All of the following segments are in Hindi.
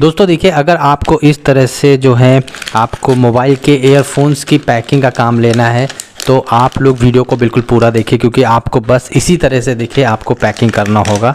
दोस्तों देखिए अगर आपको इस तरह से जो है आपको मोबाइल के एयरफोन्स की पैकिंग का काम लेना है तो आप लोग वीडियो को बिल्कुल पूरा देखिए क्योंकि आपको बस इसी तरह से देखिए आपको पैकिंग करना होगा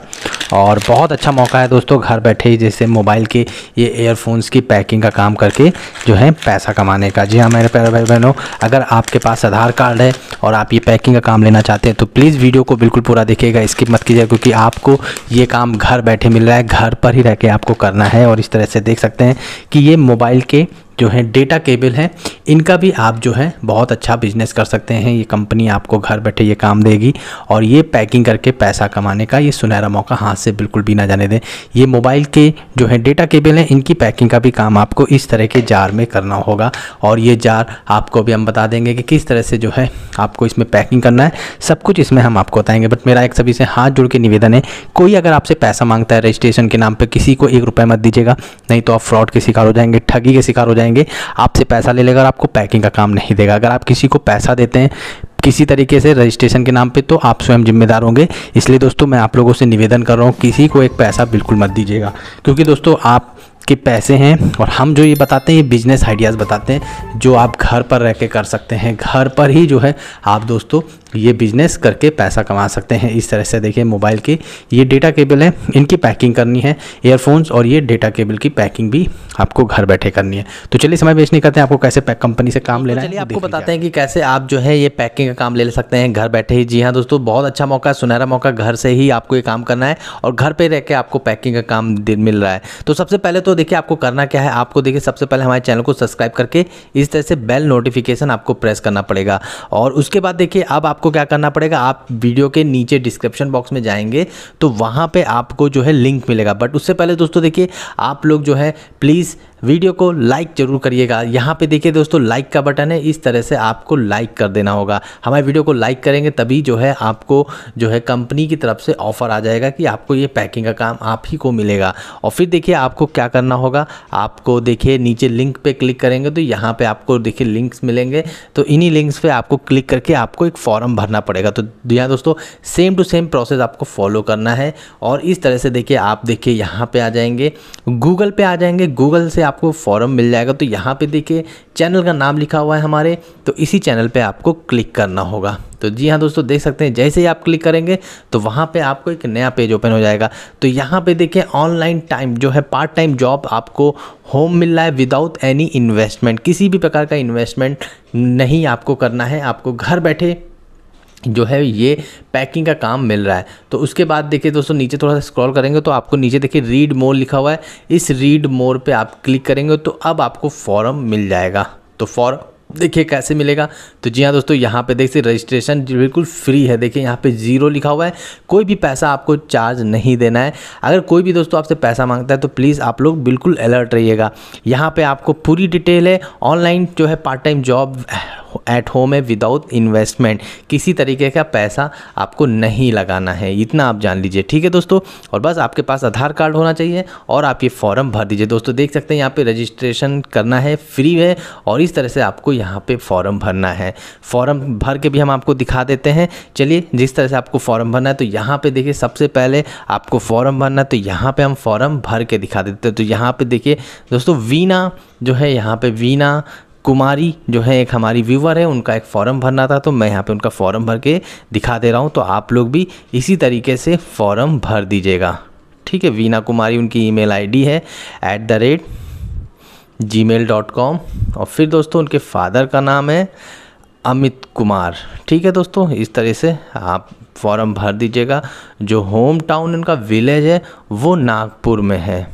और बहुत अच्छा मौका है दोस्तों घर बैठे ही जैसे मोबाइल के ये एयरफोन्स की पैकिंग का काम करके जो है पैसा कमाने का जी हाँ मेरे प्यारे भाई बहनों अगर आपके पास आधार कार्ड है और आप ये पैकिंग का काम लेना चाहते हैं तो प्लीज़ वीडियो को बिल्कुल पूरा देखिएगा स्किप मत कीजिएगा क्योंकि आपको ये काम घर बैठे मिल रहा है घर पर ही रह के आपको करना है और इस तरह से देख सकते हैं कि ये मोबाइल के जो है डेटा केबल हैं इनका भी आप जो है बहुत अच्छा बिजनेस कर सकते हैं ये कंपनी आपको घर बैठे ये काम देगी और ये पैकिंग करके पैसा कमाने का ये सुनहरा मौका हाथ से बिल्कुल भी ना जाने दें ये मोबाइल के जो है डेटा केबल हैं इनकी पैकिंग का भी काम आपको इस तरह के जार में करना होगा और ये जार आपको भी हम बता देंगे कि किस तरह से जो है आप आपको इसमें पैकिंग करना है सब कुछ इसमें हम आपको बताएंगे बट मेरा एक सभी से हाथ जोड़ के निवेदन है कोई अगर आपसे पैसा मांगता है रजिस्ट्रेशन के नाम पर किसी को एक रुपये मत दीजिएगा नहीं तो आप फ्रॉड के शिकार हो जाएंगे ठगी के शिकार हो जाएंगे आपसे पैसा ले लेगा और आपको पैकिंग का काम नहीं देगा अगर आप किसी को पैसा देते हैं किसी तरीके से रजिस्ट्रेशन के नाम पे तो आप स्वयं जिम्मेदार होंगे इसलिए दोस्तों मैं आप लोगों से निवेदन कर रहा हूँ किसी को एक पैसा बिल्कुल मत दीजिएगा क्योंकि दोस्तों आप के पैसे हैं और हम जो ये बताते हैं ये बिजनेस आइडियाज़ बताते हैं जो आप घर पर रह कर सकते हैं घर पर ही जो है आप दोस्तों ये बिजनेस करके पैसा कमा सकते हैं इस तरह से देखिए मोबाइल की ये डेटा केबल है इनकी पैकिंग करनी है एयरफोन्स और ये डेटा केबल की पैकिंग भी आपको घर बैठे करनी है तो चलिए समय वेस्ट नहीं करते हैं आपको कैसे कंपनी से काम तो लेना तो है आपको बताते हैं कि कैसे आप जो है ये पैकिंग का काम ले सकते हैं घर बैठे ही जी हाँ दोस्तों बहुत अच्छा मौका है सुनहरा मौका घर से ही आपको ये काम करना है और घर पर रह कर आपको पैकिंग का काम मिल रहा है तो सबसे पहले तो देखिए आपको करना क्या है आपको देखिए सबसे पहले हमारे चैनल को सब्सक्राइब करके इस तरह से बेल नोटिफिकेशन आपको प्रेस करना पड़ेगा और उसके बाद देखिए अब आप आपको क्या करना पड़ेगा आप वीडियो के नीचे डिस्क्रिप्शन बॉक्स में जाएंगे तो वहां पर आपको जो है लिंक मिलेगा बट उससे पहले दोस्तों देखिए आप लोग जो है प्लीज़ वीडियो को लाइक जरूर करिएगा यहाँ पे देखिए दोस्तों लाइक का बटन है इस तरह से आपको लाइक कर देना होगा हमारे वीडियो को लाइक करेंगे तभी जो है आपको जो है कंपनी की तरफ से ऑफर आ जाएगा कि आपको ये पैकिंग का काम आप ही को मिलेगा और फिर देखिए आपको क्या करना होगा आपको देखिए नीचे लिंक पर क्लिक करेंगे तो यहाँ पर आपको देखिए लिंक्स मिलेंगे तो इन्हीं लिंक्स पर आपको क्लिक करके आपको एक फॉर्म भरना पड़ेगा तो यहाँ दोस्तों सेम टू सेम प्रोसेस आपको फॉलो करना है और इस तरह से देखिए आप देखिए यहाँ पर आ जाएंगे गूगल पर आ जाएंगे गूगल से आपको फॉरम मिल जाएगा तो यहाँ पे देखिए चैनल का नाम लिखा हुआ है हमारे तो इसी चैनल पे आपको क्लिक करना होगा तो जी हाँ दोस्तों देख सकते हैं जैसे ही आप क्लिक करेंगे तो वहाँ पे आपको एक नया पेज ओपन हो जाएगा तो यहाँ पे देखिए ऑनलाइन टाइम जो है पार्ट टाइम जॉब आपको होम मिल रहा है विदाउट एनी इन्वेस्टमेंट किसी भी प्रकार का इन्वेस्टमेंट नहीं आपको करना है आपको घर बैठे जो है ये पैकिंग का काम मिल रहा है तो उसके बाद देखिए दोस्तों नीचे थोड़ा सा स्क्रॉल करेंगे तो आपको नीचे देखिए रीड मोर लिखा हुआ है इस रीड मोर पे आप क्लिक करेंगे तो अब आपको फॉर्म मिल जाएगा तो फॉर्म देखिए कैसे मिलेगा तो जी हाँ दोस्तों यहाँ पे देखिए रजिस्ट्रेशन बिल्कुल फ्री है देखिए यहाँ पे जीरो लिखा हुआ है कोई भी पैसा आपको चार्ज नहीं देना है अगर कोई भी दोस्तों आपसे पैसा मांगता है तो प्लीज़ आप लोग बिल्कुल अलर्ट रहिएगा यहाँ पे आपको पूरी डिटेल है ऑनलाइन जो है part time job at home है विदाउट इन्वेस्टमेंट किसी तरीके का पैसा आपको नहीं लगाना है इतना आप जान लीजिए ठीक है दोस्तों और बस आपके पास आधार कार्ड होना चाहिए और आप ये फॉर्म भर दीजिए दोस्तों देख सकते हैं यहाँ पे रजिस्ट्रेशन करना है फ्री है और इस तरह से आपको यहाँ पे फॉर्म भरना है फॉर्म भर के भी हम आपको दिखा देते हैं चलिए जिस तरह से आपको फॉर्म भरना है तो यहाँ पर देखिए सबसे पहले आपको फॉर्म भरना है तो यहाँ पर हम फॉर्म भर के दिखा देते हैं तो यहाँ पर देखिए दोस्तों वीना जो है यहाँ पे वीना कुमारी जो है एक हमारी व्यूवर है उनका एक फॉर्म भरना था तो मैं यहाँ पे उनका फॉर्म भर के दिखा दे रहा हूँ तो आप लोग भी इसी तरीके से फॉर्म भर दीजिएगा ठीक है वीना कुमारी उनकी ईमेल आईडी है at the rate Gmail dot com और फिर दोस्तों उनके फादर का नाम है अमित कुमार ठीक है दोस्तों इस तरह से आप फॉर्म भर दीजिएगा जो होम टाउन उनका विलेज है वो नागपुर में है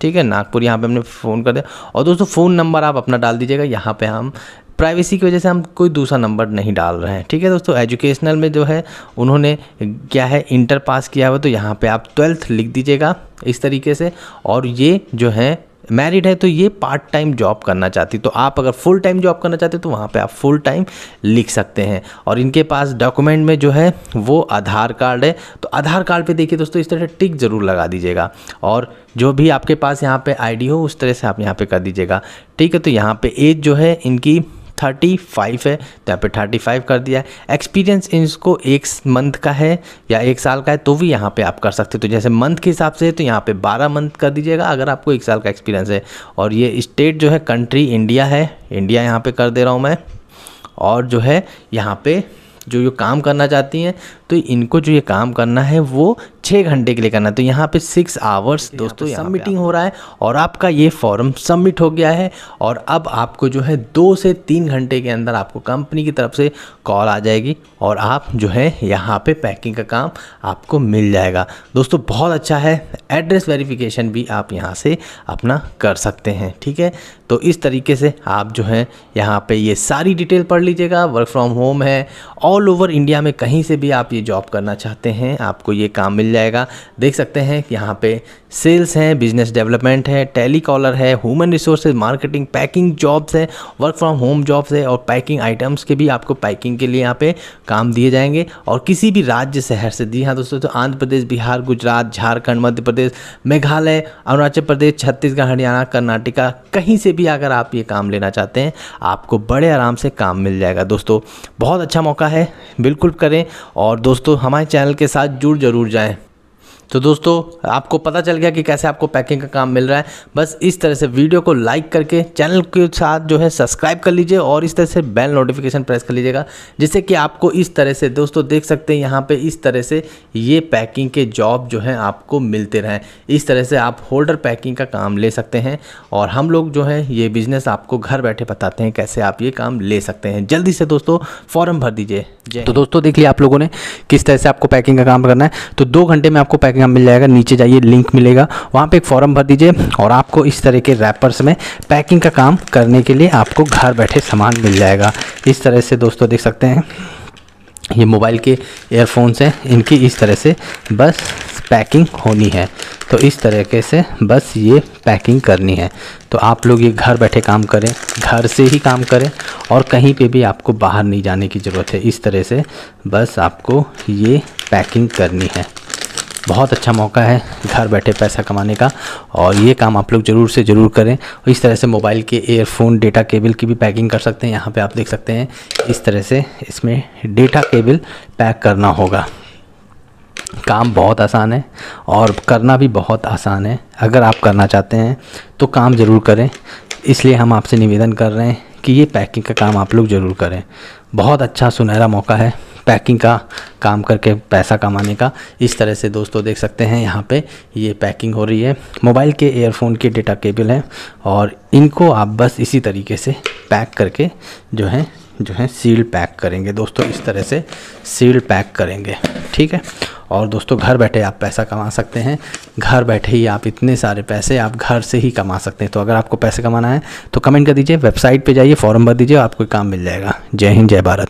ठीक है नागपुर यहाँ पे हमने फ़ोन कर दिया और दोस्तों फ़ोन नंबर आप अपना डाल दीजिएगा यहाँ पे हम प्राइवेसी की वजह से हम कोई दूसरा नंबर नहीं डाल रहे हैं ठीक है दोस्तों एजुकेशनल में जो है उन्होंने क्या है इंटर पास किया हुआ तो यहाँ पे आप ट्वेल्थ लिख दीजिएगा इस तरीके से और ये जो है मैरिड है तो ये पार्ट टाइम जॉब करना चाहती तो आप अगर फुल टाइम जॉब करना चाहते तो वहाँ पे आप फुल टाइम लिख सकते हैं और इनके पास डॉक्यूमेंट में जो है वो आधार कार्ड है तो आधार कार्ड पे देखिए दोस्तों इस तरह से टिक ज़रूर लगा दीजिएगा और जो भी आपके पास यहाँ पे आईडी हो उस तरह से आप यहाँ पे कर दीजिएगा ठीक है तो यहाँ पे एज जो है इनकी थर्टी फाइव है तो यहाँ पे थर्टी फाइव कर दिया है एक्सपीरियंस इसको एक मंथ का है या एक साल का है तो भी यहाँ पे आप कर सकते हो तो जैसे मंथ के हिसाब से तो यहाँ पे बारह मंथ कर दीजिएगा अगर आपको एक साल का एक्सपीरियंस है और ये स्टेट जो है कंट्री इंडिया है इंडिया यहाँ पर कर दे रहा हूँ मैं और जो है यहाँ पर जो जो काम करना चाहती हैं तो इनको जो ये काम करना है वो छः घंटे के लिए करना है तो यहाँ पे सिक्स आवर्स तो दोस्तों सबमिटिंग हो रहा है और आपका ये फॉर्म सबमिट हो गया है और अब आपको जो है दो से तीन घंटे के अंदर आपको कंपनी की तरफ से कॉल आ जाएगी और आप जो है यहाँ पे पैकिंग का काम आपको मिल जाएगा दोस्तों बहुत अच्छा है एड्रेस वेरिफिकेशन भी आप यहाँ से अपना कर सकते हैं ठीक है तो इस तरीके से आप जो है यहाँ पर ये सारी डिटेल पढ़ लीजिएगा वर्क फ्रॉम होम है ऑल ओवर इंडिया में कहीं से भी आप ये ये जॉब करना चाहते हैं आपको ये काम मिल जाएगा देख सकते हैं यहाँ पे सेल्स हैं बिजनेस डेवलपमेंट है टेली कॉलर है human resource marketing packing jobs है वर्क फ्रॉम होम जॉब्स है और पैकिंग आइटम्स के भी आपको पैकिंग के लिए यहाँ पे काम दिए जाएंगे और किसी भी राज्य शहर से जी हाँ दोस्तों तो आंध्र प्रदेश बिहार गुजरात झारखंड मध्य प्रदेश मेघालय अरुणाचल प्रदेश छत्तीसगढ़ हरियाणा कर्नाटका कहीं से भी अगर आप ये काम लेना चाहते हैं आपको बड़े आराम से काम मिल जाएगा दोस्तों बहुत अच्छा मौका है बिल्कुल करें और दोस्तों हमारे चैनल के साथ जुड़ जरूर जाएं तो दोस्तों आपको पता चल गया कि कैसे आपको पैकिंग का काम मिल रहा है बस इस तरह से वीडियो को लाइक करके चैनल के साथ जो है सब्सक्राइब कर लीजिए और इस तरह से बेल नोटिफिकेशन प्रेस कर लीजिएगा जिससे कि आपको इस तरह से दोस्तों देख सकते हैं यहाँ पे इस तरह से ये पैकिंग के जॉब जो हैं आपको मिलते रहें इस तरह से आप होल्डर पैकिंग का काम ले सकते हैं और हम लोग जो है ये बिज़नेस आपको घर बैठे बताते हैं कैसे आप ये काम ले सकते हैं जल्दी से दोस्तों फॉर्म भर दीजिए तो दोस्तों देख लिया आप लोगों ने किस तरह से आपको पैकिंग का काम करना है तो दो घंटे में आपको पैकिंग टेलीग्राम मिल जाएगा नीचे जाइए लिंक मिलेगा वहाँ पर एक फॉर्म भर दीजिए और आपको इस तरह के रैपर्स में पैकिंग का काम करने के लिए आपको घर बैठे सामान मिल जाएगा इस तरह से दोस्तों देख सकते हैं ये मोबाइल के एयरफोन्स हैं इनकी इस तरह से बस पैकिंग होनी है तो इस तरीके से बस ये पैकिंग करनी है तो आप लोग ये घर बैठे काम करें घर से ही काम करें और कहीं पे भी आपको बाहर नहीं जाने की ज़रूरत है इस तरह से बस आपको ये पैकिंग करनी है बहुत अच्छा मौका है घर बैठे पैसा कमाने का और ये काम आप लोग ज़रूर से ज़रूर करें और इस तरह से मोबाइल के एयरफोन डेटा केबल की भी पैकिंग कर सकते हैं यहाँ पे आप देख सकते हैं इस तरह से इसमें डेटा केबल पैक करना होगा काम बहुत आसान है और करना भी बहुत आसान है अगर आप करना चाहते हैं तो काम ज़रूर करें इसलिए हम आपसे निवेदन कर रहे हैं कि ये पैकिंग का काम आप लोग ज़रूर करें बहुत अच्छा सुनहरा मौका है पैकिंग का काम करके पैसा कमाने का इस तरह से दोस्तों देख सकते हैं यहाँ पे ये पैकिंग हो रही है मोबाइल के एयरफोन के डेटा केबल हैं और इनको आप बस इसी तरीके से पैक करके जो है जो है सील पैक करेंगे दोस्तों इस तरह से सील पैक करेंगे ठीक है और दोस्तों घर बैठे आप पैसा कमा सकते हैं घर बैठे ही आप इतने सारे पैसे आप घर से ही कमा सकते हैं तो अगर आपको पैसे कमाना है तो कमेंट कर दीजिए वेबसाइट पे जाइए फॉर्म भर दीजिए आपको काम मिल जाएगा जय हिंद जय भारत